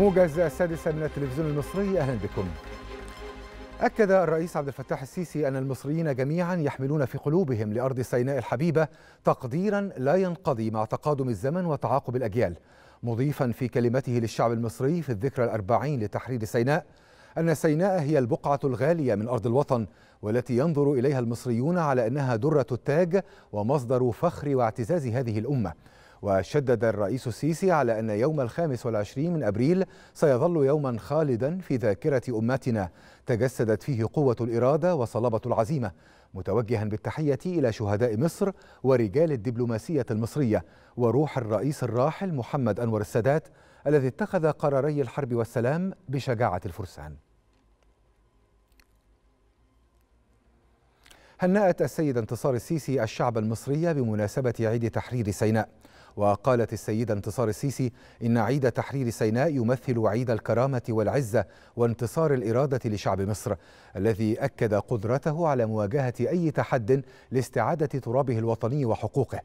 موجز السادسة من التلفزيون المصري أهلا بكم أكد الرئيس عبد الفتاح السيسي أن المصريين جميعا يحملون في قلوبهم لأرض سيناء الحبيبة تقديرا لا ينقضي مع تقادم الزمن وتعاقب الأجيال مضيفا في كلمته للشعب المصري في الذكرى الأربعين لتحرير سيناء أن سيناء هي البقعة الغالية من أرض الوطن والتي ينظر إليها المصريون على أنها درة التاج ومصدر فخر واعتزاز هذه الأمة وشدد الرئيس السيسي على أن يوم الخامس والعشرين من أبريل سيظل يوما خالدا في ذاكرة أمتنا تجسدت فيه قوة الإرادة وصلابة العزيمة متوجها بالتحية إلى شهداء مصر ورجال الدبلوماسية المصرية وروح الرئيس الراحل محمد أنور السادات الذي اتخذ قراري الحرب والسلام بشجاعة الفرسان هنأت السيدة انتصار السيسي الشعب المصري بمناسبة عيد تحرير سيناء وقالت السيدة انتصار السيسي إن عيد تحرير سيناء يمثل عيد الكرامة والعزة وانتصار الإرادة لشعب مصر الذي أكد قدرته على مواجهة أي تحد لاستعادة ترابه الوطني وحقوقه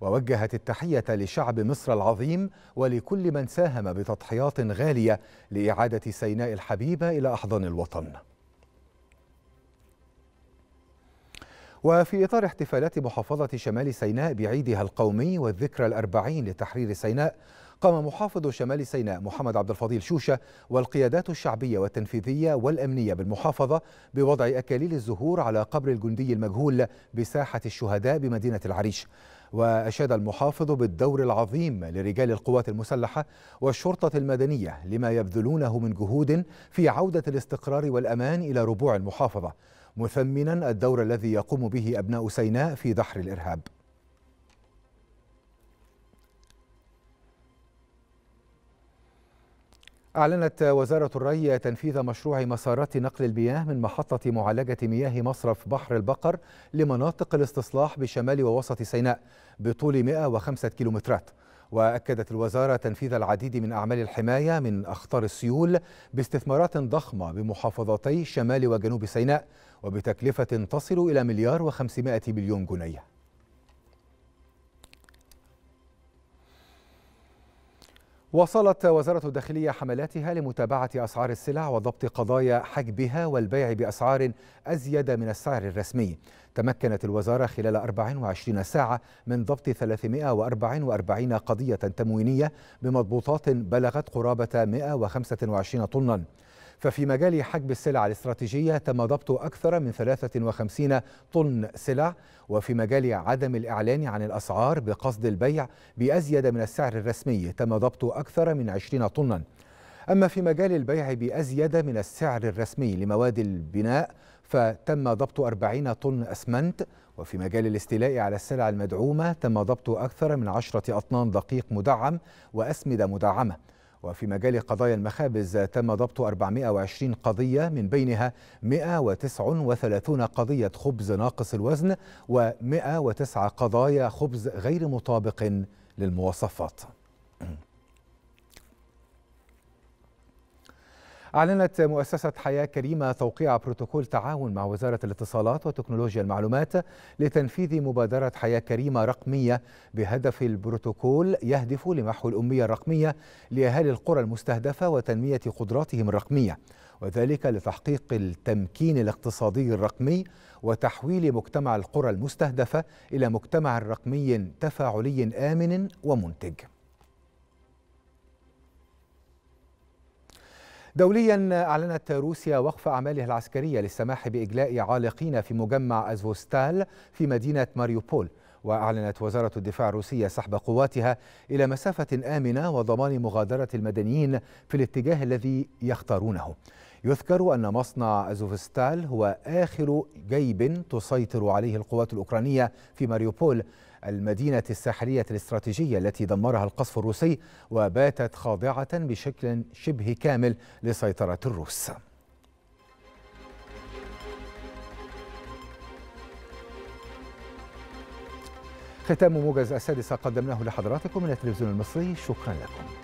ووجهت التحية لشعب مصر العظيم ولكل من ساهم بتضحيات غالية لإعادة سيناء الحبيبة إلى أحضان الوطن وفي إطار احتفالات محافظة شمال سيناء بعيدها القومي والذكرى الأربعين لتحرير سيناء قام محافظ شمال سيناء محمد عبد الفضيل شوشة والقيادات الشعبية والتنفيذية والأمنية بالمحافظة بوضع أكاليل الزهور على قبر الجندي المجهول بساحة الشهداء بمدينة العريش وأشاد المحافظ بالدور العظيم لرجال القوات المسلحة والشرطة المدنية لما يبذلونه من جهود في عودة الاستقرار والأمان إلى ربوع المحافظة مثمنا الدور الذي يقوم به أبناء سيناء في دحر الإرهاب أعلنت وزارة الري تنفيذ مشروع مسارات نقل المياه من محطة معالجة مياه مصرف بحر البقر لمناطق الاستصلاح بشمال ووسط سيناء بطول 105 كيلومترات وأكدت الوزارة تنفيذ العديد من أعمال الحماية من أخطار السيول باستثمارات ضخمة بمحافظتي شمال وجنوب سيناء وبتكلفة تصل إلى مليار وخمسمائة مليون جنيه وصلت وزارة الداخلية حملاتها لمتابعة أسعار السلع وضبط قضايا حجبها والبيع بأسعار أزيد من السعر الرسمي تمكنت الوزارة خلال 24 ساعة من ضبط 344 قضية تموينية بمضبوطات بلغت قرابة 125 طناً ففي مجال حجب السلع الاستراتيجية تم ضبط أكثر من 53 طن سلع وفي مجال عدم الإعلان عن الأسعار بقصد البيع بأزيد من السعر الرسمي تم ضبط أكثر من 20 طنا أما في مجال البيع بأزيد من السعر الرسمي لمواد البناء فتم ضبط 40 طن أسمنت وفي مجال الاستيلاء على السلع المدعومة تم ضبط أكثر من 10 أطنان دقيق مدعم وأسمدة مدعمة وفي مجال قضايا المخابز تم ضبط 420 قضية من بينها 139 قضية خبز ناقص الوزن و109 قضايا خبز غير مطابق للمواصفات أعلنت مؤسسة حياة كريمة توقيع بروتوكول تعاون مع وزارة الاتصالات وتكنولوجيا المعلومات لتنفيذ مبادرة حياة كريمة رقمية بهدف البروتوكول يهدف لمحو الأمية الرقمية لأهالي القرى المستهدفة وتنمية قدراتهم الرقمية وذلك لتحقيق التمكين الاقتصادي الرقمي وتحويل مجتمع القرى المستهدفة إلى مجتمع رقمي تفاعلي آمن ومنتج دوليا أعلنت روسيا وقف أعمالها العسكرية للسماح بإجلاء عالقين في مجمع أزفوستال في مدينة ماريوبول وأعلنت وزارة الدفاع الروسية سحب قواتها إلى مسافة آمنة وضمان مغادرة المدنيين في الاتجاه الذي يختارونه يذكر أن مصنع أزوفستال هو آخر جيب تسيطر عليه القوات الأوكرانية في ماريوبول المدينة الساحلية الاستراتيجية التي دمرها القصف الروسي وباتت خاضعة بشكل شبه كامل لسيطرة الروس ختام موجز السادسة قدمناه لحضراتكم من التلفزيون المصري شكرا لكم